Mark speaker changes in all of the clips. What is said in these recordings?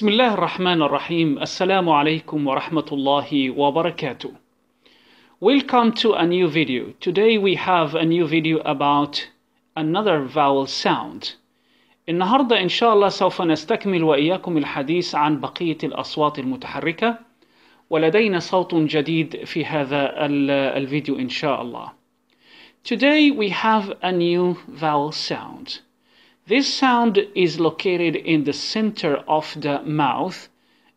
Speaker 1: بسم الله الرحمن الرحيم السلام عليكم ورحمة الله وبركاته Welcome to a new video. Today we have a new video about another vowel sound. النهاردة إن شاء الله سوف نستكمل وإياكم الحديث عن بقية الأصوات المتحركة ولدينا صوت جديد في هذا الفيديو إن شاء الله. Today we have a new vowel sound. This sound is located in the center of the mouth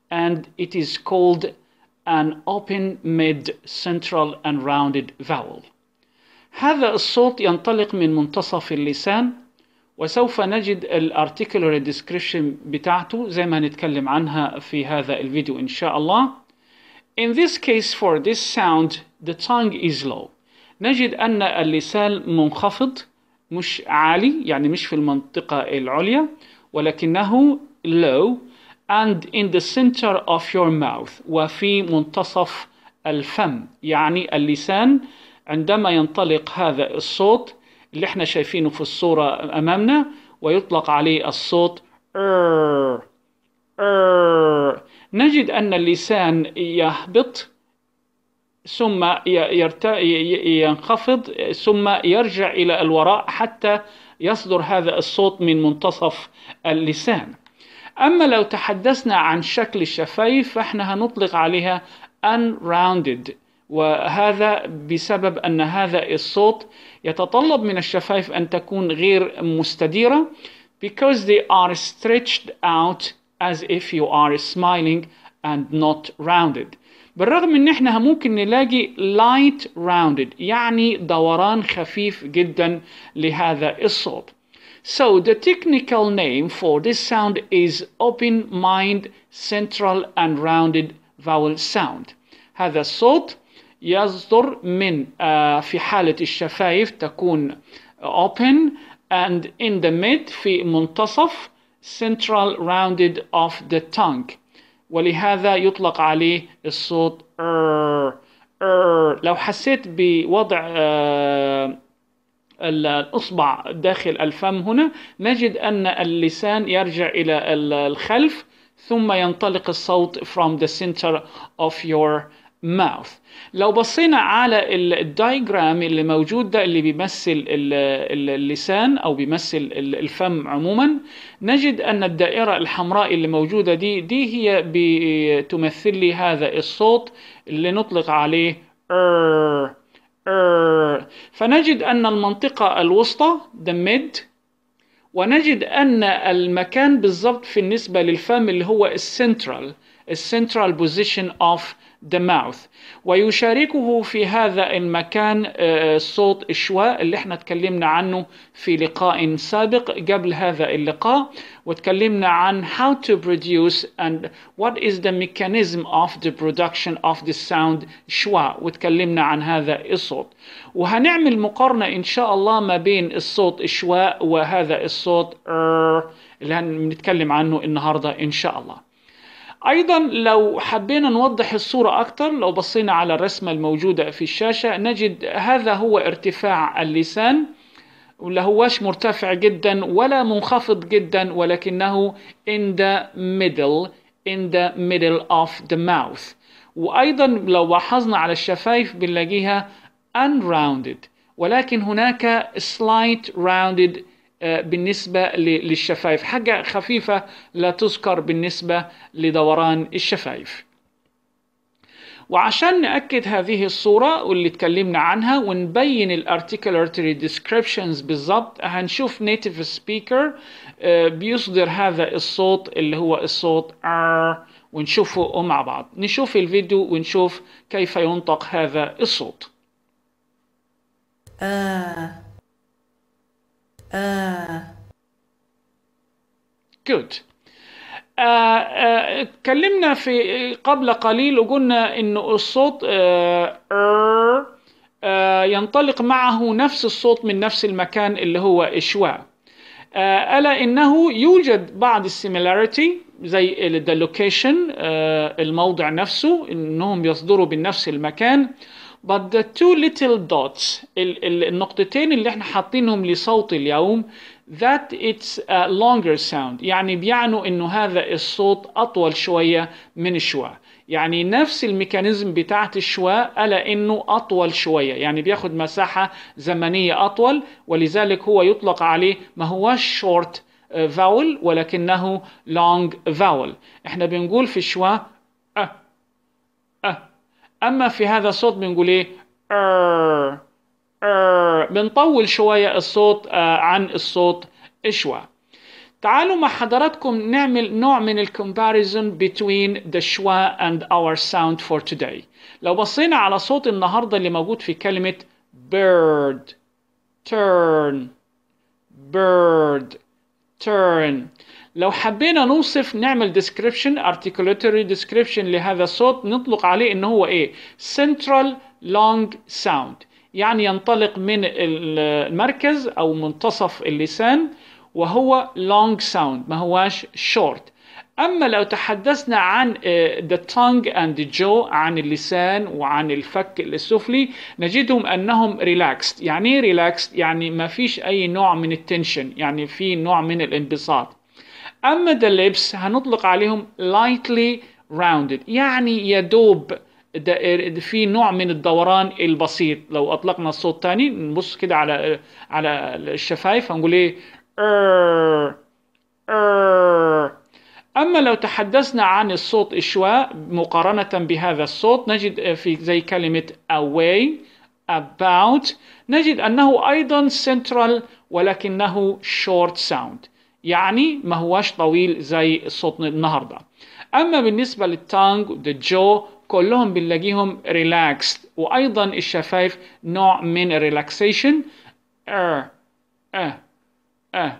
Speaker 1: and it is called an open mid central and rounded vowel. هذا الصوت ينطلق من منتصف اللسان وسوف نجد الارتيكولاري ديسكريبشن بتاعته زي ما هنتكلم عنها في هذا الفيديو ان شاء الله. In this case for this sound the tongue is low. نجد ان اللسان منخفض مش عالي يعني مش في المنطقة العليا ولكنه low and in the center of your mouth وفي منتصف الفم يعني اللسان عندما ينطلق هذا الصوت اللي احنا شايفينه في الصورة أمامنا ويطلق عليه الصوت ار ار نجد أن اللسان يهبط ثم ينخفض ثم يرجع الى الوراء حتى يصدر هذا الصوت من منتصف اللسان اما لو تحدثنا عن شكل الشفايف فاحنا هنطلق عليها unrounded وهذا بسبب ان هذا الصوت يتطلب من الشفايف ان تكون غير مستديره because they are stretched out as if you are smiling and not rounded بالرغم ان احنا ممكن نلاقي light rounded يعني دوران خفيف جدا لهذا الصوت So the technical name for this sound is open mind central and rounded vowel sound. هذا الصوت يصدر من في حالة الشفايف تكون open and in the mid في منتصف central rounded of the tongue. ولهذا يطلق عليه الصوت ار لو حسيت بوضع آه، الأصبع داخل الفم هنا نجد أن اللسان يرجع إلى الخلف ثم ينطلق الصوت from the center of your mouth لو بصينا على الدايجرام اللي موجود ده اللي بيمثل اللسان او بيمثل الفم عموما نجد ان الدائره الحمراء اللي موجوده دي دي هي بتمثل لي هذا الصوت اللي نطلق عليه فنجد ان المنطقه الوسطى the mid ونجد ان المكان بالضبط النسبه للفم اللي هو السنترال السنترال بوزيشن اوف the mouth ويشاركه في هذا المكان آه، آه، صوت الشواء اللي احنا اتكلمنا عنه في لقاء سابق قبل هذا اللقاء وتكلمنا عن how to produce and what is the mechanism of the production of the sound شواء وتكلمنا عن هذا الصوت وهنعمل مقارنة إن شاء الله ما بين الصوت الشواء وهذا الصوت اللي هنتكلم عنه النهاردة إن شاء الله ايضا لو حبينا نوضح الصوره اكثر لو بصينا على الرسمه الموجوده في الشاشه نجد هذا هو ارتفاع اللسان ولا هواش مرتفع جدا ولا منخفض جدا ولكنه in the middle in the middle of the mouth وأيضا لو لاحظنا على الشفايف بنلاقيها unrounded ولكن هناك slight rounded بالنسبة للشفايف حاجة خفيفة لا تذكر بالنسبة لدوران الشفايف وعشان نأكد هذه الصورة واللي اتكلمنا عنها ونبين الارتيكل articular descriptions بالظبط هنشوف نيتيف سبيكر آه، بيصدر هذا الصوت اللي هو الصوت R ونشوفه مع بعض نشوف الفيديو ونشوف كيف ينطق هذا الصوت آه. جود آه، آه، اتكلمنا في قبل قليل وقلنا ان الصوت آه، ينطلق معه نفس الصوت من نفس المكان اللي هو إشواء ألا إنه يوجد بعض السيميلاريتي زي اللوكيشن الموضع نفسه إنهم يصدروا من نفس المكان but the two little dots النقطتين اللي احنا حاطينهم لصوت اليوم that it's a longer sound يعني بيعنوا انه هذا الصوت اطول شويه من الشواء يعني نفس الميكانيزم بتاعت الشواء ألا انه اطول شويه يعني بياخد مساحه زمنيه اطول ولذلك هو يطلق عليه ما هو short uh, vowel ولكنه long vowel احنا بنقول في الشواء اما في هذا الصوت بنقول ايه بنطول شويه الصوت آه، عن الصوت اشوى تعالوا مع حضراتكم نعمل نوع من الكمباريزون between the شوا and our sound for today لو بصينا على صوت النهارده اللي موجود في كلمه bird turn bird turn لو حبينا نوصف نعمل ديسكريبشن articulatory ديسكريبشن لهذا الصوت نطلق عليه انه هو ايه سنترال لونج ساوند يعني ينطلق من المركز او منتصف اللسان وهو لونج ساوند ما هواش شورت اما لو تحدثنا عن ذا تونج اند جو عن اللسان وعن الفك السفلي نجدهم انهم ريلاكسد يعني ايه ريلاكسد يعني ما فيش اي نوع من التنشن يعني في نوع من الانبساط أما the lips هنطلق عليهم lightly rounded يعني يدوب في نوع من الدوران البسيط لو أطلقنا الصوت تاني نبص كده على على الشفايف هنقول إيه أما لو تحدثنا عن الصوت إشواء مقارنة بهذا الصوت نجد في زي كلمة away about نجد أنه أيضا central ولكنه short sound يعني ما هوش طويل زي صوتنا النهارده اما بالنسبه للتانج ذا جو كلهم بنلاقيهم ريلاكسد وايضا الشفايف نوع من الريلاكسيشن ار اه اه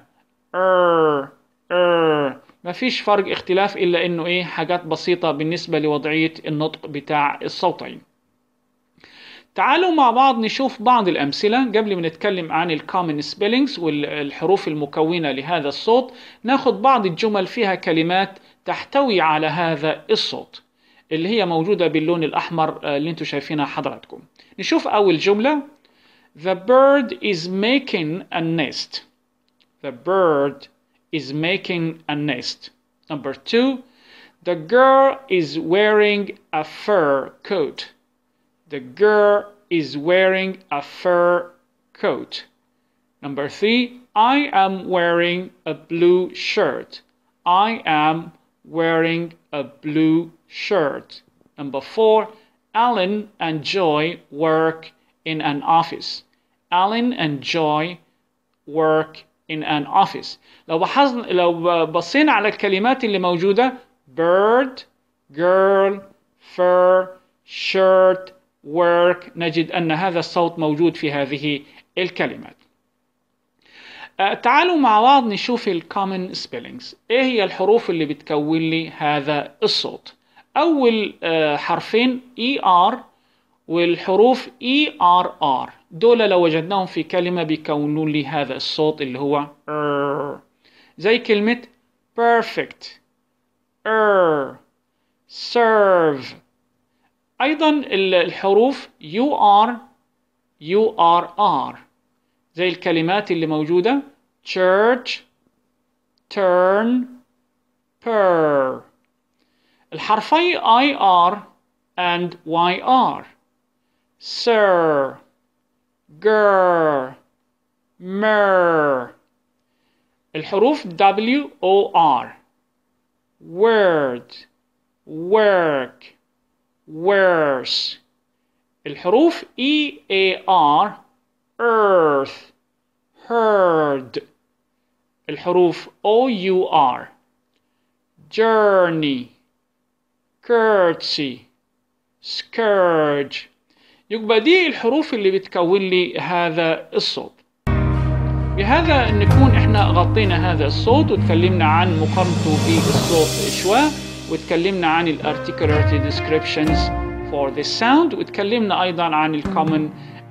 Speaker 1: ار ار مفيش فرق اختلاف الا انه ايه حاجات بسيطه بالنسبه لوضعيه النطق بتاع الصوتين تعالوا مع بعض نشوف بعض الأمثلة قبل ما نتكلم عن الكومن سبيلينجز والحروف المكونة لهذا الصوت ناخد بعض الجمل فيها كلمات تحتوي على هذا الصوت اللي هي موجودة باللون الأحمر آه، اللي انتم شايفينها حضراتكم نشوف أول جملة The bird is making a nest The bird is making a nest Number two The girl is wearing a fur coat The girl is wearing a fur coat. Number three, I am wearing a blue shirt. I am wearing a blue shirt. Number four, Alan and Joy work in an office. Alan and Joy work in an office. لو بحثنا لو بصينا على الكلمات اللي موجودة bird, girl, fur, shirt, work نجد أن هذا الصوت موجود في هذه الكلمات أه، تعالوا مع بعض نشوف الكومن سبيلينجز ايه هي الحروف اللي بتكون لي هذا الصوت اول أه، حرفين اي e ار والحروف اي ار ار دول لو وجدناهم في كلمه بيكونوا لي هذا الصوت اللي هو زي كلمه perfect er serve ايضا الحروف يو ار يو ار ار زي الكلمات اللي موجوده church turn per الحرفي اي ار and واي ار sir ger mer الحروف w o r word work worse الحروف E A R earth heard الحروف O U R journey curtsy scourge يبقى دي الحروف اللي بتكون لي هذا الصوت بهذا نكون احنا غطينا هذا الصوت وتكلمنا عن مقارنته بالصوت شوي واتكلمنا عن ال articulatory descriptions for the sound واتكلمنا أيضا عن ال common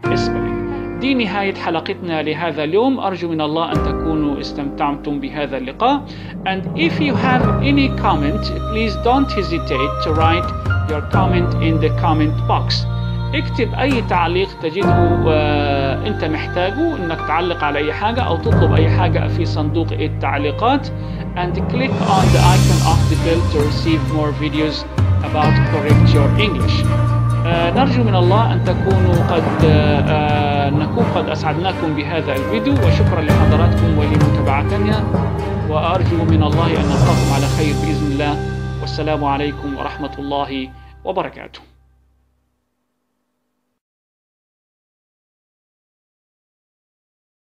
Speaker 1: spelling دي نهاية حلقتنا لهذا اليوم أرجو من الله أن تكونوا استمتعتم بهذا اللقاء and if you have any comment please don't hesitate to write your comment in the comment box اكتب اي تعليق تجده آه، انت محتاجه انك تعلق على اي حاجه او تطلب اي حاجه في صندوق التعليقات and click on the icon of the bell to receive more videos about correct your English uh, نرجو من الله أن تكونوا قد آه، آه، نكون قد أسعدناكم بهذا الفيديو وشكرا لحضراتكم ولمتابعتنا وأرجو من الله أن نلقاكم على خير بإذن الله والسلام عليكم ورحمة الله وبركاته